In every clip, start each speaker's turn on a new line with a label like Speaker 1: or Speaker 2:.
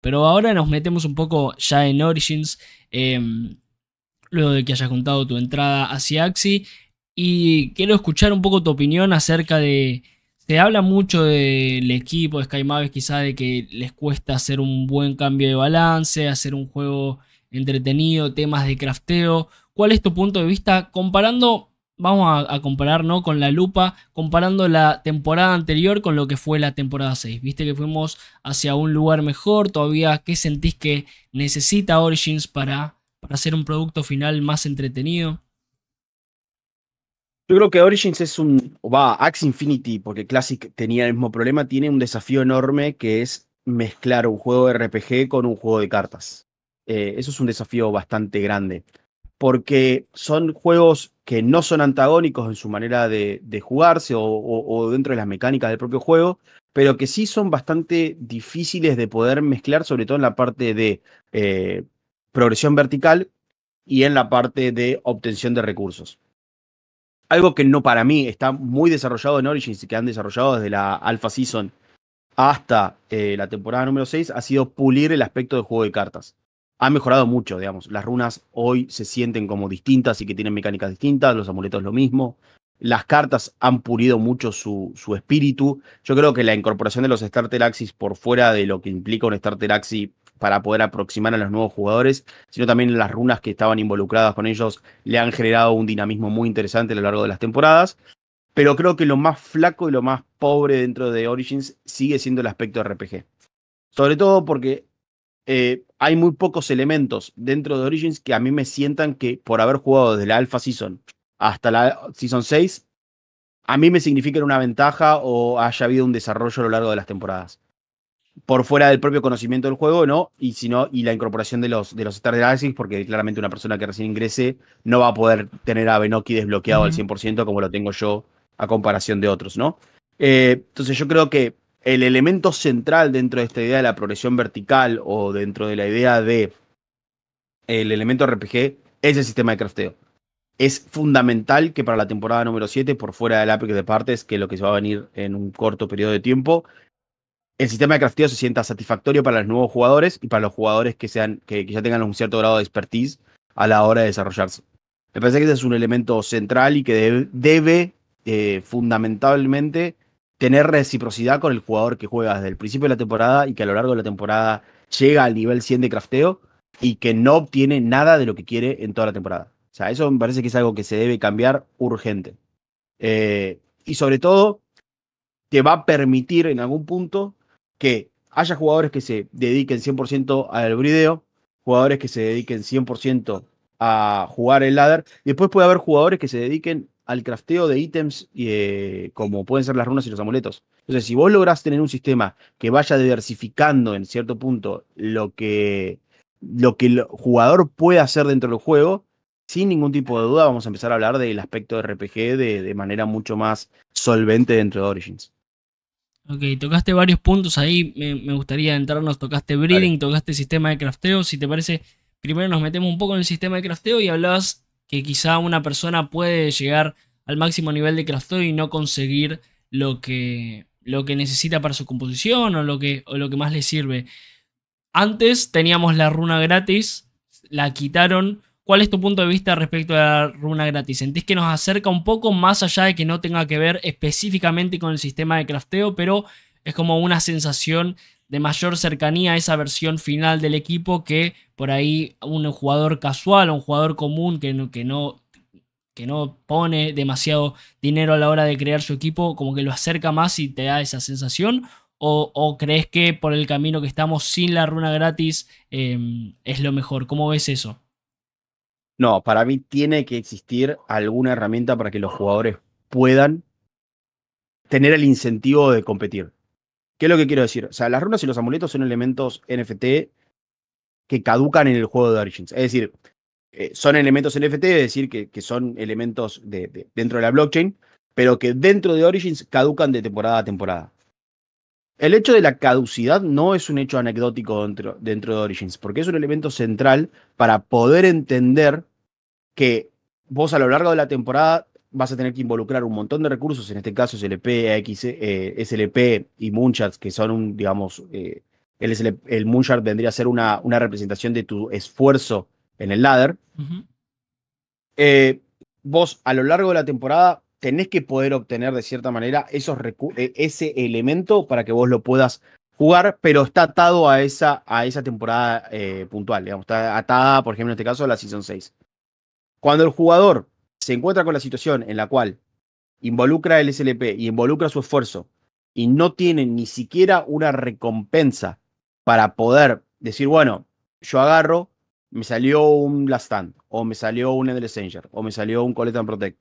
Speaker 1: Pero ahora nos metemos un poco ya en Origins, em, luego de que hayas contado tu entrada hacia Axi. Y quiero escuchar un poco tu opinión acerca de. Se habla mucho del equipo de Sky Mavis, quizá de que les cuesta hacer un buen cambio de balance, hacer un juego entretenido, temas de crafteo. ¿Cuál es tu punto de vista comparando vamos a, comparar, ¿no? Con la lupa, comparando la temporada anterior con lo que fue la temporada 6. Viste que fuimos hacia un lugar mejor, todavía, ¿qué sentís que necesita Origins para, para hacer un producto final más entretenido?
Speaker 2: Yo creo que Origins es un, va, Axe Infinity, porque Classic tenía el mismo problema, tiene un desafío enorme que es mezclar un juego de RPG con un juego de cartas. Eh, eso es un desafío bastante grande, porque son juegos que no son antagónicos en su manera de, jugarse o, dentro de las mecánicas del propio juego, pero que sí son bastante difíciles de poder mezclar, sobre todo en la parte de eh, progresión vertical y en la parte de obtención de recursos. Algo que no para mí está muy desarrollado en Origins y que han desarrollado desde la Alpha Season hasta eh, la temporada número 6 ha sido pulir el aspecto del juego de cartas ha mejorado mucho, digamos. Las runas hoy se sienten como distintas y que tienen mecánicas distintas, los amuletos lo mismo. Las cartas han pulido mucho su, su espíritu. Yo creo que la incorporación de los Starter Axis por fuera de lo que implica un Starter Axis para poder aproximar a los nuevos jugadores, sino también las runas que estaban involucradas con ellos le han generado un dinamismo muy interesante a lo largo de las temporadas. Pero creo que lo más flaco y lo más pobre dentro de Origins sigue siendo el aspecto RPG. Sobre todo porque eh, hay muy pocos elementos dentro de Origins que a mí me sientan que por haber jugado desde la Alpha Season hasta la Season 6, a mí me significan una ventaja o haya habido un desarrollo a lo largo de las temporadas. Por fuera del propio conocimiento del juego, ¿no? Y no, y la incorporación de los, de los Star Galaxies, porque claramente una persona que recién ingrese no va a poder tener a Benoki desbloqueado al 100% como lo tengo yo a comparación de otros, ¿no? Eh, entonces yo creo que el elemento central dentro de esta idea de la progresión vertical o dentro de la idea de el elemento RPG es el sistema de crafteo. Es fundamental que para la temporada número 7, por fuera del ápice de partes, que es lo que se va a venir en un corto periodo de tiempo, el sistema de crafteo se sienta satisfactorio para los nuevos jugadores y para los jugadores que, sean, que, ya tengan un cierto grado de expertise a la hora de desarrollarse. Me parece que ese es un elemento central y que debe, eh, fundamentalmente tener reciprocidad con el jugador que juega desde el principio de la temporada y que a lo largo de la temporada llega al nivel 100 de crafteo y que no obtiene nada de lo que quiere en toda la temporada. O sea, eso me parece que es algo que se debe cambiar urgente. Eh, y sobre todo, te va a permitir en algún punto que haya jugadores que se dediquen 100% al brideo, jugadores que se dediquen 100% a jugar el ladder, y después puede haber jugadores que se dediquen al crafteo de ítems eh, como pueden ser las runas y los amuletos. Entonces, si vos lográs tener un sistema que vaya diversificando en cierto punto lo que, lo que el jugador puede hacer dentro del juego, sin ningún tipo de duda vamos a empezar a hablar del aspecto de RPG de, manera mucho más solvente dentro de Origins.
Speaker 1: Ok, tocaste varios puntos ahí, me, gustaría entrarnos, tocaste breeding, tocaste sistema de crafteo, si te parece, primero nos metemos un poco en el sistema de crafteo y hablabas que quizá una persona puede llegar al máximo nivel de crafteo y no conseguir lo que, lo que necesita para su composición o lo, que, o lo que más le sirve. Antes teníamos la runa gratis, la quitaron. ¿Cuál es tu punto de vista respecto a la runa gratis? ¿Sentís que nos acerca un poco más allá de que no tenga que ver específicamente con el sistema de crafteo, pero es como una sensación de mayor cercanía a esa versión final del equipo que por ahí un jugador casual o un jugador común que no, que no, que no pone demasiado dinero a la hora de crear su equipo, como que lo acerca más y te da esa sensación. O, crees que por el camino que estamos sin la runa gratis em, es lo mejor? ¿Cómo ves eso?
Speaker 2: No, para mí tiene que existir alguna herramienta para que los jugadores puedan tener el incentivo de competir. ¿Qué es lo que quiero decir? O sea, las runas y los amuletos son elementos NFT que caducan en el juego de Origins. Es decir, eh, son elementos NFT, es decir, que, son elementos dentro de la blockchain, pero que dentro de Origins caducan de temporada a temporada. El hecho de la caducidad no es un hecho anecdótico dentro, dentro de Origins, porque es un elemento central para poder entender que vos a lo largo de la temporada vas a tener que involucrar un montón de recursos, en este caso SLP, AX, e, eh, SLP y Moonshards, que son un, digamos, eh, el, el vendría a ser una, una representación de tu esfuerzo en el ladder. Eh, vos a lo largo de la temporada tenés que poder obtener de cierta manera esos ese elemento para que vos lo puedas jugar, pero está atado a esa, a esa temporada puntual, digamos, está atada, por ejemplo, en este caso, a la Season 6. Cuando el jugador se encuentra con la situación en la cual involucra el SLP y involucra su esfuerzo y no tiene ni siquiera una recompensa para poder decir, bueno, yo agarro, me salió un Last Stand, o me salió un Endless Enger, o me salió un Coletan Protect.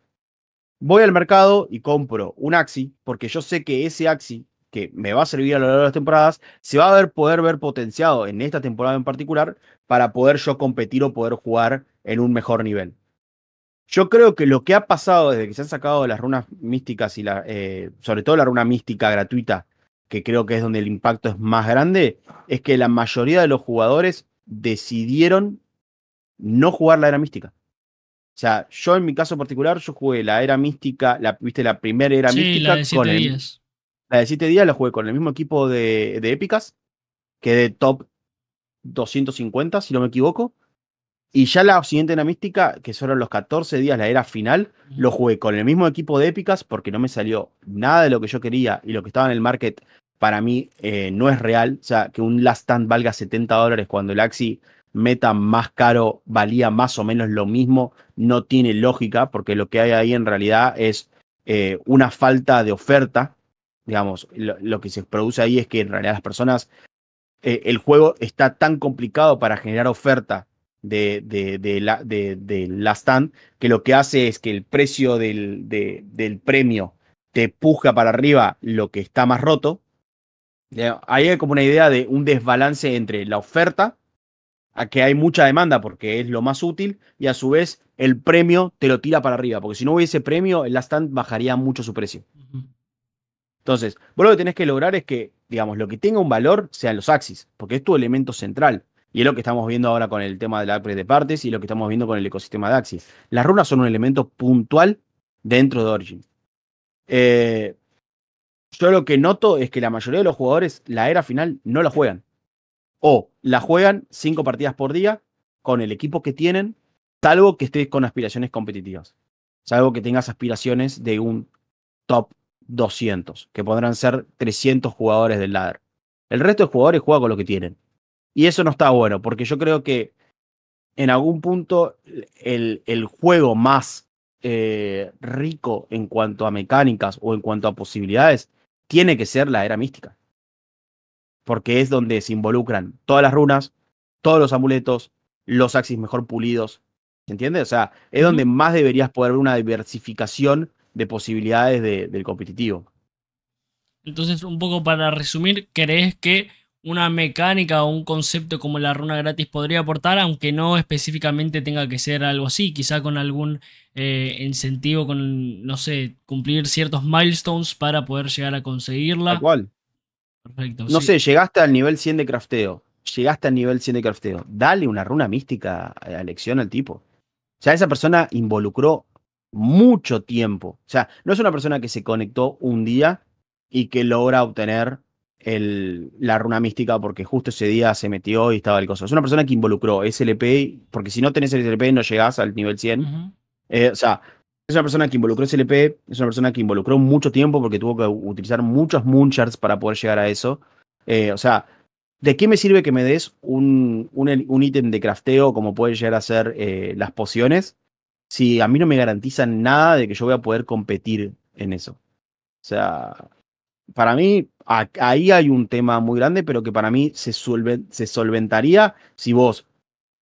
Speaker 2: Voy al mercado y compro un Axi, porque yo sé que ese Axi, que me va a servir a lo largo de las temporadas, se va a poder ver potenciado en esta temporada en particular para poder yo competir o poder jugar en un mejor nivel. Yo creo que lo que ha pasado desde que se han sacado las runas místicas y la, eh, sobre todo la runa mística gratuita, que creo que es donde el impacto es más grande, es que la mayoría de los jugadores decidieron no jugar la era mística. O sea, yo en mi caso particular, yo jugué la era mística, la, viste, la primera era mística. La de siete días. La de 7 días la jugué con el mismo equipo de, de épicas, que de top 250, si no me equivoco. Y ya la siguiente la mística, que fueron los 14 días, la era final, lo jugué con el mismo equipo de épicas porque no me salió nada de lo que yo quería y lo que estaba en el market para mí eh, no es real. O sea, que un Last Stand valga 70 dólares cuando el Axi meta más caro valía más o menos lo mismo, no tiene lógica porque lo que hay ahí en realidad es eh, una falta de oferta. Digamos, lo, que se produce ahí es que en realidad las personas eh, el juego está tan complicado para generar oferta de, de, la, stand, que lo que hace es que el precio del, del premio te puja para arriba lo que está más roto. Eh, ahí hay como una idea de un desbalance entre la oferta, a que hay mucha demanda porque es lo más útil, y a su vez el premio te lo tira para arriba, porque si no hubiese premio, el stand bajaría mucho su precio. Entonces, vos lo que tenés que lograr es que, digamos, lo que tenga un valor sean los axis, porque es tu elemento central. Y es lo que estamos viendo ahora con el tema de la de partes y lo que estamos viendo con el ecosistema de Axis. Las runas son un elemento puntual dentro de Origin. Eh, yo lo que noto es que la mayoría de los jugadores la era final no la juegan. O la juegan cinco partidas por día con el equipo que tienen, salvo que estés con aspiraciones competitivas. Salvo que tengas aspiraciones de un top 200, que podrán ser 300 jugadores del ladder. El resto de jugadores juega con lo que tienen. Y eso no está bueno, porque yo creo que en algún punto el, el juego más eh, rico en cuanto a mecánicas o en cuanto a posibilidades tiene que ser la era mística. Porque es donde se involucran todas las runas, todos los amuletos, los axis mejor pulidos. ¿Se entiende? O sea, es donde más deberías poder ver una diversificación de posibilidades del competitivo.
Speaker 1: Entonces, un poco para resumir, ¿crees que una mecánica o un concepto como la runa gratis podría aportar, aunque no específicamente tenga que ser algo así, quizá con algún eh, incentivo, con, no sé, cumplir ciertos milestones para poder llegar a conseguirla. cual. Perfecto. No sé,
Speaker 2: llegaste al nivel 100 de crafteo, llegaste al nivel 100 de crafteo, dale una runa mística a elección al tipo. O sea, esa persona involucró mucho tiempo. O sea, no es una persona que se conectó un día y que logra obtener la runa mística porque justo ese día se metió y estaba el coso. Es una persona que involucró SLP, porque si no tenés el SLP no llegás al nivel 100. Eh, o sea, es una persona que involucró SLP, es una persona que involucró mucho tiempo porque tuvo que utilizar muchos Moonshards para poder llegar a eso. Eh, o sea, ¿de qué me sirve que me des un, ítem de crafteo como pueden llegar a ser eh, las pociones si a mí no me garantizan nada de que yo voy a poder competir en eso? O sea, para mí ahí hay un tema muy grande, pero que para mí se, solventaría si vos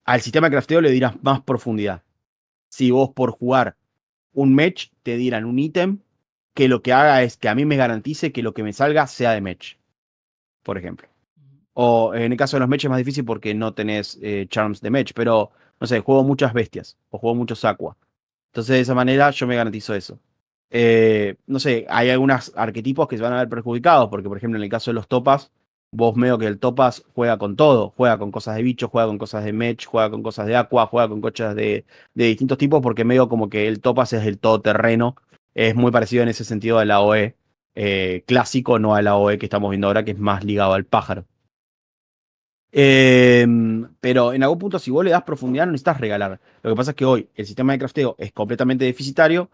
Speaker 2: al sistema de crafteo le dieras más profundidad. Si vos por jugar un match te dieran un ítem que lo que haga es que a mí me garantice que lo que me salga sea de match, por ejemplo. O en el caso de los matches es más difícil porque no tenés eh, charms de match, pero no sé, juego muchas bestias o juego muchos aqua. Entonces de esa manera yo me garantizo eso. Eh, no sé, hay algunos arquetipos que se van a ver perjudicados, porque por ejemplo en el caso de los topas, vos veo que el topas juega con todo, juega con cosas de bicho, juega con cosas de mech, juega con cosas de aqua, juega con cochas de, de distintos tipos, porque medio como que el topas es el todoterreno, es muy parecido en ese sentido al la OE eh, clásico, no a la OE que estamos viendo ahora, que es más ligado al pájaro. Em, pero en algún punto, si vos le das profundidad, no necesitas regalar. Lo que pasa es que hoy el sistema de crafteo es completamente deficitario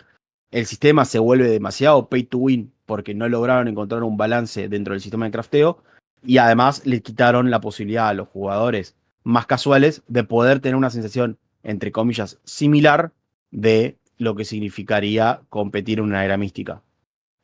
Speaker 2: el sistema se vuelve demasiado pay to win porque no lograron encontrar un balance dentro del sistema de crafteo y además le quitaron la posibilidad a los jugadores más casuales de poder tener una sensación, entre comillas, similar de lo que significaría competir en una era mística.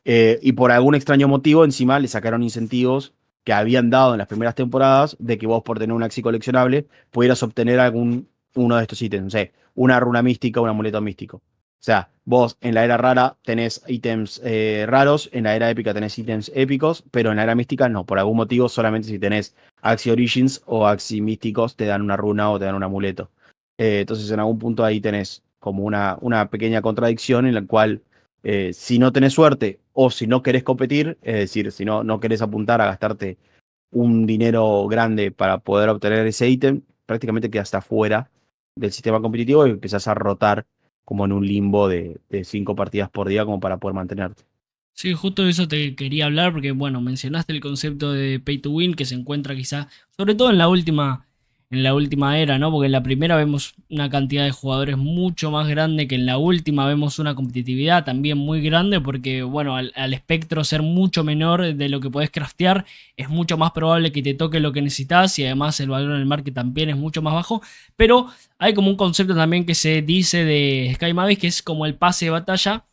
Speaker 2: Eh, y por algún extraño motivo, encima le sacaron incentivos que habían dado en las primeras temporadas de que vos, por tener un axi coleccionable, pudieras obtener algún uno de estos ítems. sé, una runa mística, un amuleto místico. O sea, vos en la era rara tenés ítems eh, raros, en la era épica tenés ítems épicos, pero en la era mística no. Por algún motivo, solamente si tenés Axi Origins o Axi Místicos te dan una runa o te dan un amuleto. Eh, entonces, en algún punto ahí tenés como una, una pequeña contradicción en la cual, eh, si no tenés suerte o si no querés competir, es decir, si no, no querés apuntar a gastarte un dinero grande para poder obtener ese ítem, prácticamente quedas hasta fuera del sistema competitivo y empezás a rotar como en un limbo de, cinco partidas por día como para poder mantenerte.
Speaker 1: Sí, justo eso te quería hablar porque, bueno, mencionaste el concepto de pay to win que se encuentra quizás, sobre todo en la última en la última era, ¿no? Porque en la primera vemos una cantidad de jugadores mucho más grande que en la última, vemos una competitividad también muy grande porque, bueno, al, espectro ser mucho menor de lo que podés craftear, es mucho más probable que te toque lo que necesitas y además el valor en el market también es mucho más bajo, pero hay como un concepto también que se dice de Sky Mavis que es como el pase de batalla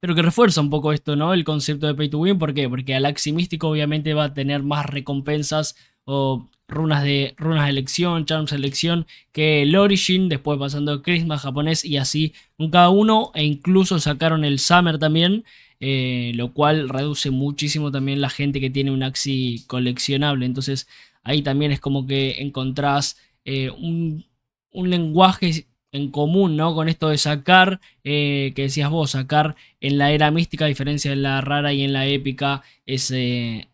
Speaker 1: pero que refuerza un poco esto, ¿no? El concepto de pay to win. ¿Por qué? Porque Alaxi Místico obviamente va a tener más recompensas o runas de runas de elección, charms de elección, que el Origin, después pasando Christmas japonés y así cada uno, e incluso sacaron el Summer también, eh, lo cual reduce muchísimo también la gente que tiene un Axi coleccionable, entonces ahí también es como que encontrás eh, un, lenguaje en común, ¿no? Con esto de sacar, eh, que decías vos, sacar en la era mística, a diferencia de la rara y en la épica, ese,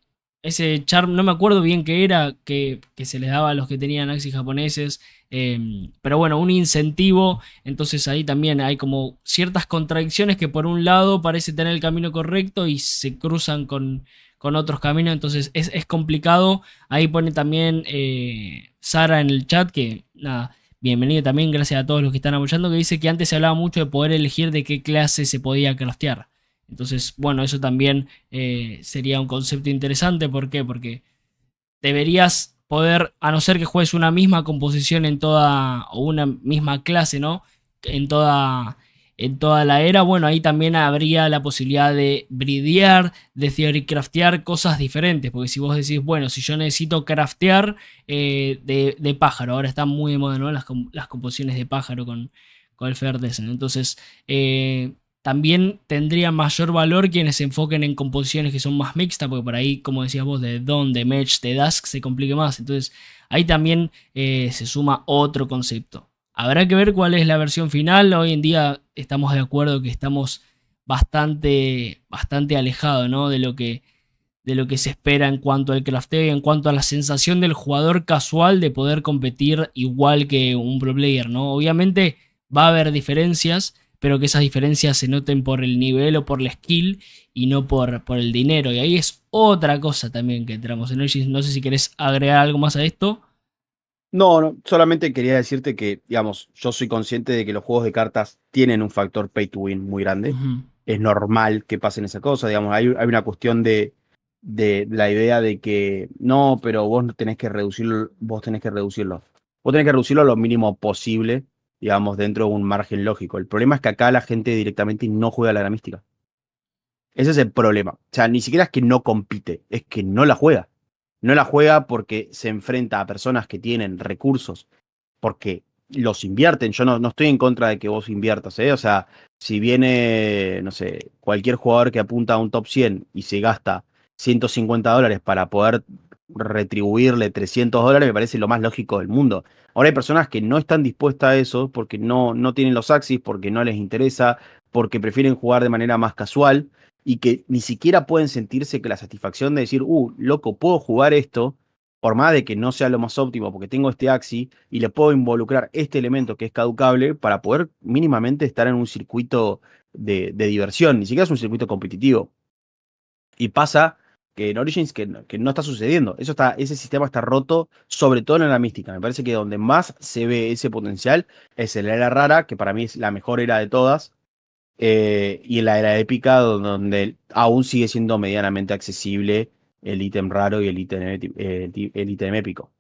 Speaker 1: ese charm, no me acuerdo bien qué era, que, se les daba a los que tenían axis japoneses, em, pero bueno, un incentivo, entonces ahí también hay como ciertas contradicciones que por un lado parece tener el camino correcto y se cruzan con, otros caminos, entonces es, complicado, ahí pone también eh, Sara en el chat que nada. Bienvenido también, gracias a todos los que están apoyando, que dice que antes se hablaba mucho de poder elegir de qué clase se podía craftear. Entonces, bueno, eso también eh, sería un concepto interesante. ¿Por qué? Porque deberías poder, a no ser que juegues una misma composición en toda, o una misma clase, ¿no? En toda, en toda la era, bueno, ahí también habría la posibilidad de bridear, de craftear cosas diferentes, porque si vos decís, bueno, si yo necesito craftear eh, de, pájaro, ahora están muy de moda, ¿no? Las, composiciones de pájaro con, con el Ferdesen. Entonces, eh, también tendría mayor valor quienes se enfoquen en composiciones que son más mixtas, porque por ahí, como decías vos, de Don, de Match, de Dusk se complique más. Entonces, ahí también eh, se suma otro concepto. Habrá que ver cuál es la versión final. Hoy en día estamos de acuerdo que estamos bastante, bastante alejados de, lo que, de lo que se espera en cuanto al crafteo y en cuanto a la sensación del jugador casual de poder competir igual que un pro player. ¿no? Obviamente va a haber diferencias pero que esas diferencias se noten por el nivel o por la skill y no por, por el dinero. Y ahí es otra cosa también que entramos en hoy. No sé si querés agregar algo más a esto.
Speaker 2: No, no, solamente quería decirte que, digamos, yo soy consciente de que los juegos de cartas tienen un factor pay to win muy grande. Es normal que pasen esa cosa, digamos, hay, hay una cuestión de, de, la idea de que no, pero vos tenés que reducirlo, vos tenés que reducirlo. Vos tenés que reducirlo a lo mínimo posible digamos, dentro de un margen lógico. El problema es que acá la gente directamente no juega la gramística. Ese es el problema. O sea, ni siquiera es que no compite, es que no la juega. No la juega porque se enfrenta a personas que tienen recursos, porque los invierten. Yo no, no estoy en contra de que vos inviertas, ¿eh? O sea, si viene, no sé, cualquier jugador que apunta a un top 100 y se gasta 150 dólares para poder retribuirle 300 dólares me parece lo más lógico del mundo. Ahora hay personas que no están dispuestas a eso porque no, no tienen los axis, porque no les interesa, porque prefieren jugar de manera más casual y que ni siquiera pueden sentirse que la satisfacción de decir, uh, loco, puedo jugar esto, por más de que no sea lo más óptimo porque tengo este axi y le puedo involucrar este elemento que es caducable para poder mínimamente estar en un circuito de, de diversión, ni siquiera es un circuito competitivo. Y pasa que en Origins que, que, no está sucediendo. Eso está, ese sistema está roto, sobre todo en la mística. Me parece que donde más se ve ese potencial es en la era rara, que para mí es la mejor era de todas, eh, y en la era épica, donde aún sigue siendo medianamente accesible el ítem raro y el ítem, eh, épico.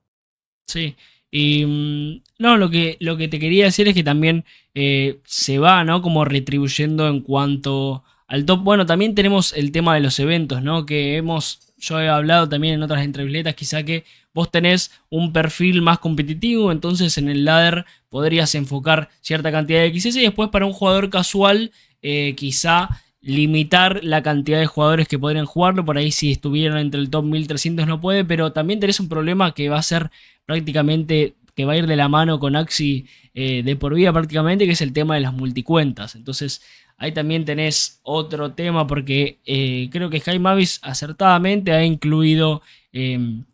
Speaker 1: Sí, y mm, no, lo que, lo que te quería decir es que también eh, se va, ¿no? Como retribuyendo en cuanto al top. Bueno, también tenemos el tema de los eventos, ¿no? Que hemos, yo he hablado también en otras entrevistas, quizá que vos tenés un perfil más competitivo, entonces en el ladder podrías enfocar cierta cantidad de XS y después para un jugador casual, eh, quizá limitar la cantidad de jugadores que podrían jugarlo, por ahí si estuvieran entre el top 1300 no puede, pero también tenés un problema que va a ser prácticamente que va a ir de la mano con Axi eh, de por vida prácticamente, que es el tema de las multicuentas. Entonces ahí también tenés otro tema porque eh, creo que Jaime Mavis acertadamente ha incluido em,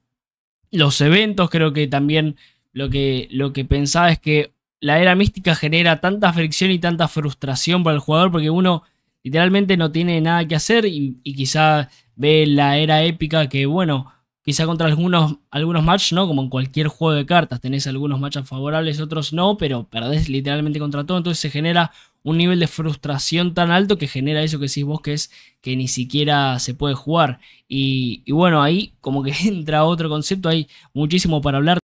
Speaker 1: los eventos, creo que también lo que, lo que pensaba es que la era mística genera tanta fricción y tanta frustración para el jugador porque uno literalmente no tiene nada que hacer y, y quizá ve la era épica que bueno quizá contra algunos, algunos match, ¿no? Como en cualquier juego de cartas, tenés algunos matches favorables, otros no, pero perdés literalmente contra todo, entonces se genera un nivel de frustración tan alto que genera eso que decís vos que es que ni siquiera se puede jugar. Y, y bueno, ahí como que entra otro concepto, hay muchísimo para hablar.